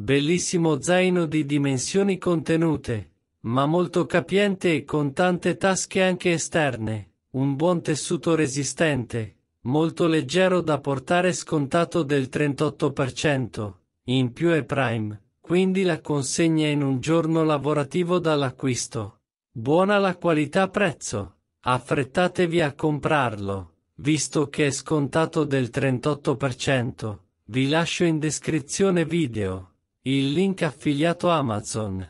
Bellissimo zaino di dimensioni contenute, ma molto capiente e con tante tasche anche esterne, un buon tessuto resistente, molto leggero da portare scontato del 38%, in più è prime, quindi la consegna in un giorno lavorativo dall'acquisto. Buona la qualità prezzo, affrettatevi a comprarlo, visto che è scontato del 38%, vi lascio in descrizione video. Il link affiliato Amazon.